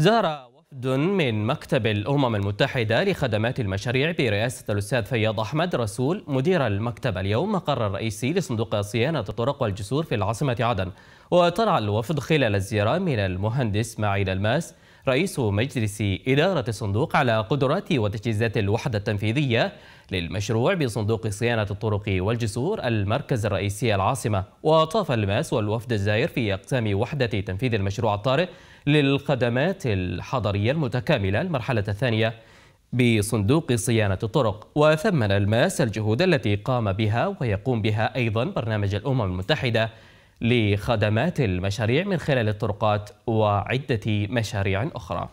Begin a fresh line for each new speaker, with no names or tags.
زار وفد من مكتب الأمم المتحدة لخدمات المشاريع برئاسة الأستاذ فياض أحمد رسول مدير المكتب اليوم مقر الرئيسي لصندوق صيانة الطرق والجسور في العاصمة عدن وطلع الوفد خلال الزيارة من المهندس معين الماس رئيس مجلس إدارة الصندوق على قدرات وتجهيزات الوحدة التنفيذية للمشروع بصندوق صيانة الطرق والجسور المركز الرئيسي العاصمة وطاف الماس والوفد الزائر في أقسام وحدة تنفيذ المشروع الطارئ للخدمات الحضرية المتكاملة المرحلة الثانية بصندوق صيانة الطرق وثمن الماس الجهود التي قام بها ويقوم بها أيضا برنامج الأمم المتحدة لخدمات المشاريع من خلال الطرقات وعدة مشاريع أخرى